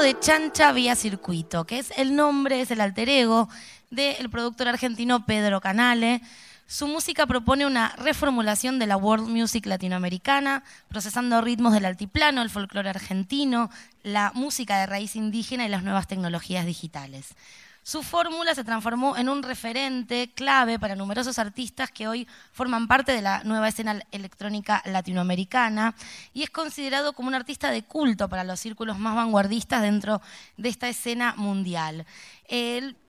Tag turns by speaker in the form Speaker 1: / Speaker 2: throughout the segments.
Speaker 1: de Chancha Vía Circuito, que es el nombre, es el alter ego del productor argentino Pedro Canale. Su música propone una reformulación de la world music latinoamericana, procesando ritmos del altiplano, el folclore argentino, la música de raíz indígena y las nuevas tecnologías digitales. Su fórmula se transformó en un referente clave para numerosos artistas que hoy forman parte de la nueva escena electrónica latinoamericana y es considerado como un artista de culto para los círculos más vanguardistas dentro de esta escena mundial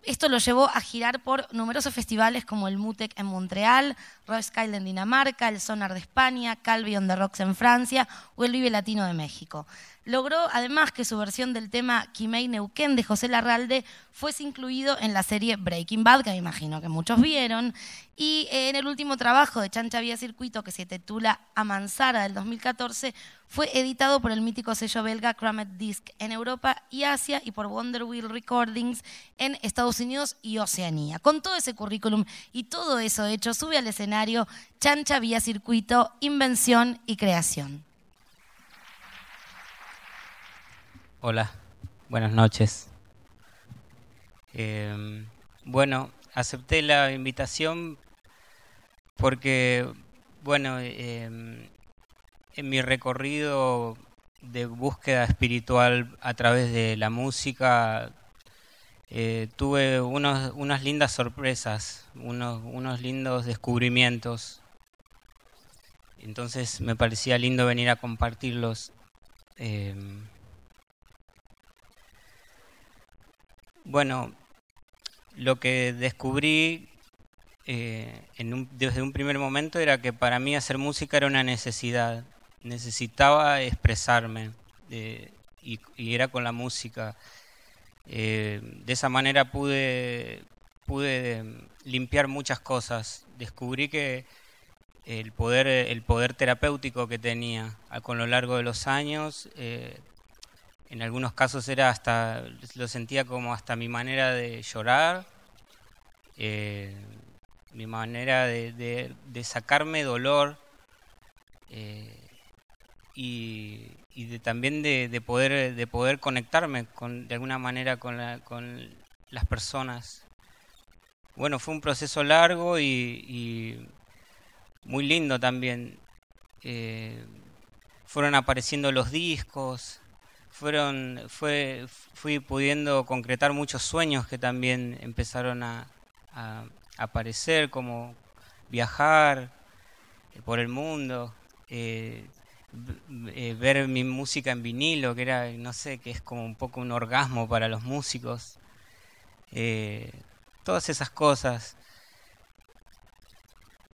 Speaker 1: esto lo llevó a girar por numerosos festivales como el Mutec en Montreal, Roskilde en Dinamarca, el Sonar de España, Calvi on the Rocks en Francia o el Vive Latino de México. Logró además que su versión del tema Kimei Neuquén de José Larralde fuese incluido en la serie Breaking Bad, que me imagino que muchos vieron, y eh, en el último trabajo de Chancha Vía Circuito, que se titula Amanzara del 2014, fue editado por el mítico sello belga Cramet Disc en Europa y Asia y por Wonder Recordings en Estados Unidos y Oceanía. Con todo ese currículum y todo eso hecho, sube al escenario Chancha Vía Circuito, Invención y Creación.
Speaker 2: Hola, buenas noches. Em, bueno, acepté la invitación porque, bueno, em, en mi recorrido de búsqueda espiritual a través de la música, eh, tuve unas lindas sorpresas, unos, lindos descubrimientos. Entonces me parecía lindo venir a compartirlos. Eh, bueno, lo que descubrí eh, desde un primer momento era que para mí hacer música era una necesidad necesitaba expresarme eh, y, era con la música. Eh, de esa manera pude, pude limpiar muchas cosas. Descubrí que el poder, el poder terapéutico que tenía a, con lo largo de los años, eh, en algunos casos era hasta, lo sentía como hasta mi manera de llorar, mi manera de, sacarme dolor y, también de, poder, de poder conectarme con, de alguna manera con, las personas. Bueno, fue un proceso largo y, muy lindo también. Eh, fueron apareciendo los discos, fueron, fue, fui pudiendo concretar muchos sueños que también empezaron a, aparecer, como viajar eh, por el mundo. Eh, eh, ver mi música en vinilo, que era, no sé, que es como un poco un orgasmo para los músicos. Eh, todas esas cosas.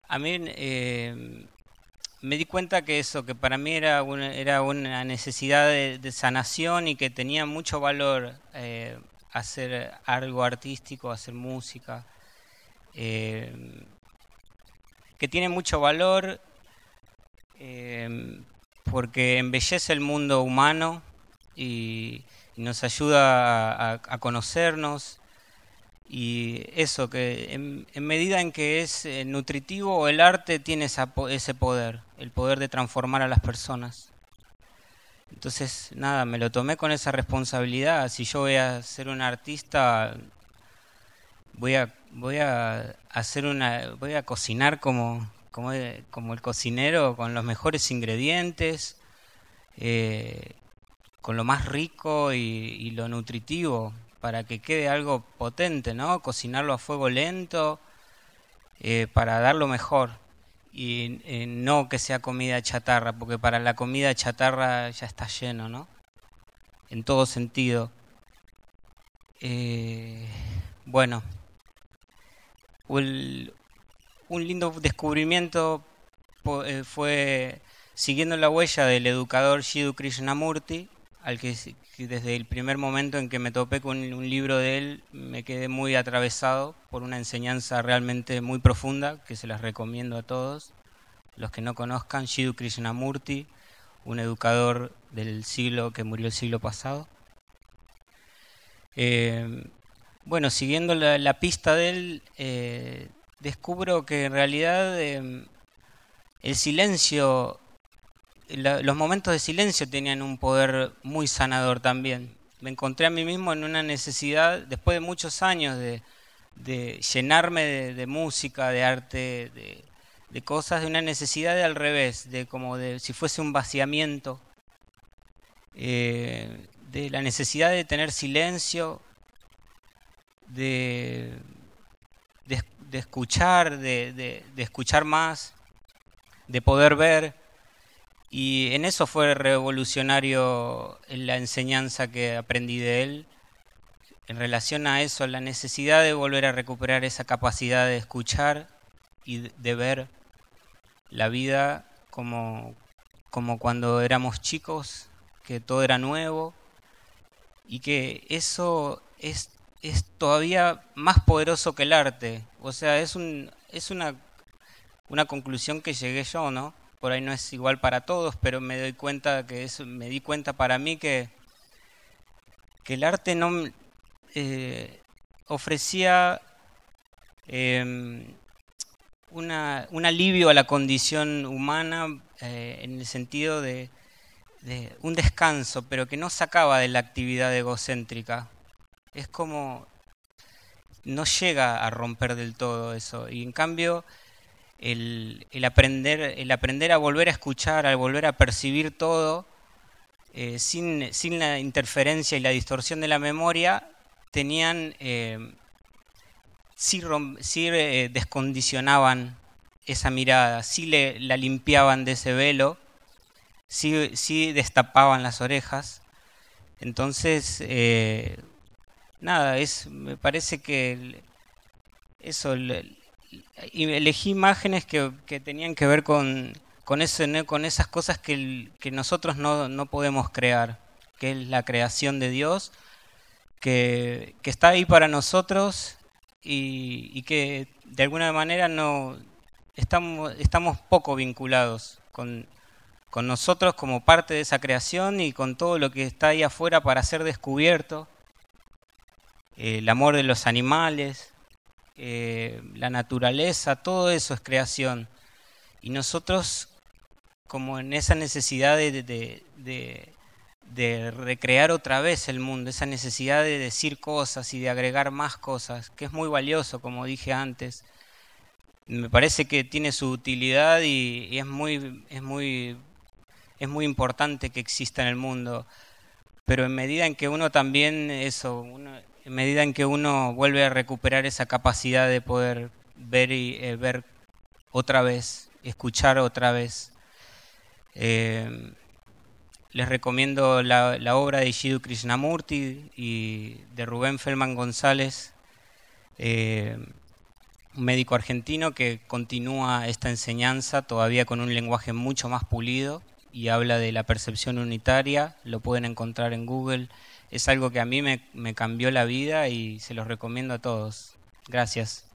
Speaker 2: A mí eh, me di cuenta que eso, que para mí era una, necesidad de, sanación y que tenía mucho valor hacer algo artístico, hacer música. que tiene mucho valor porque embellece el mundo humano y, nos ayuda a, conocernos. Y eso, que en, medida en que es eh, nutritivo, el arte tiene ese poder, el poder de transformar a las personas. Entonces, nada, me lo tomé con esa responsabilidad. Si yo voy a ser un artista, voy a, voy a hacer una, voy a cocinar como, eh, como, el cocinero, con los mejores ingredientes, eh, con lo más rico y, lo nutritivo, para que quede algo potente, ¿no? Cocinarlo a fuego lento, eh, para dar lo mejor. Y no que sea comida chatarra, porque para la comida chatarra ya está lleno, ¿no? En todo sentido. bueno, el, un lindo descubrimiento eh, fue siguiendo la huella del educador Shidu Krishnamurti, al que, desde el primer momento en que me topé con un libro de él me quedé muy atravesado por una enseñanza realmente muy profunda que se las recomiendo a todos. Los que no conozcan, Shidu Krishnamurti, un educador del siglo que murió el siglo pasado. Eh, bueno, siguiendo la, pista de él, eh, descubro que en realidad em, el silencio, los momentos de silencio tenían un poder muy sanador también. Me encontré a mí mismo en una necesidad, después de muchos años de, llenarme de, música, de arte, de, cosas, de una necesidad de al revés, de como de si fuese un vaciamiento, eh, de la necesidad de tener silencio, de de escuchar, de, escuchar más, de poder ver. Y en eso fue revolucionario la enseñanza que aprendí de él. En relación a eso, la necesidad de volver a recuperar esa capacidad de escuchar y de ver la vida como, como cuando éramos chicos, que todo era nuevo y que eso es es todavía más poderoso que el arte. O sea, es, una, conclusión que llegué yo, ¿no? Por ahí no es igual para todos, pero me doy cuenta que me di cuenta para mí que, que el arte no eh, ofrecía em, una, un alivio a la condición humana eh, en el sentido de, de un descanso, pero que no sacaba de la actividad egocéntrica es como no llega a romper del todo eso. Y en cambio, el, aprender, el aprender a volver a escuchar, al volver a percibir todo, eh, sin, la interferencia y la distorsión de la memoria, tenían, eh, sí, eh, descondicionaban esa mirada, sí le, la limpiaban de ese velo, sí destapaban las orejas. Entonces, nada, es, me parece que eso, elegí imágenes que, tenían que ver con, con, ese, con esas cosas que, nosotros no, podemos crear, que es la creación de Dios, que, está ahí para nosotros y, que de alguna manera no estamos, poco vinculados con, con nosotros como parte de esa creación y con todo lo que está ahí afuera para ser descubierto eh, el amor de los animales, eh, la naturaleza, todo eso es creación. Y nosotros, como en esa necesidad de, recrear otra vez el mundo, esa necesidad de decir cosas y de agregar más cosas, que es muy valioso, como dije antes, me parece que tiene su utilidad y, es, muy, es, muy, es muy importante que exista en el mundo. Pero en medida en que uno también, eso, uno, en medida en que uno vuelve a recuperar esa capacidad de poder ver y eh, ver otra vez, escuchar otra vez. Eh, les recomiendo la, obra de Jiddu Krishnamurti y de Rubén Felman González, eh, un médico argentino que continúa esta enseñanza todavía con un lenguaje mucho más pulido y habla de la percepción unitaria, lo pueden encontrar en Google. Es algo que a mí me, cambió la vida y se los recomiendo a todos. Gracias.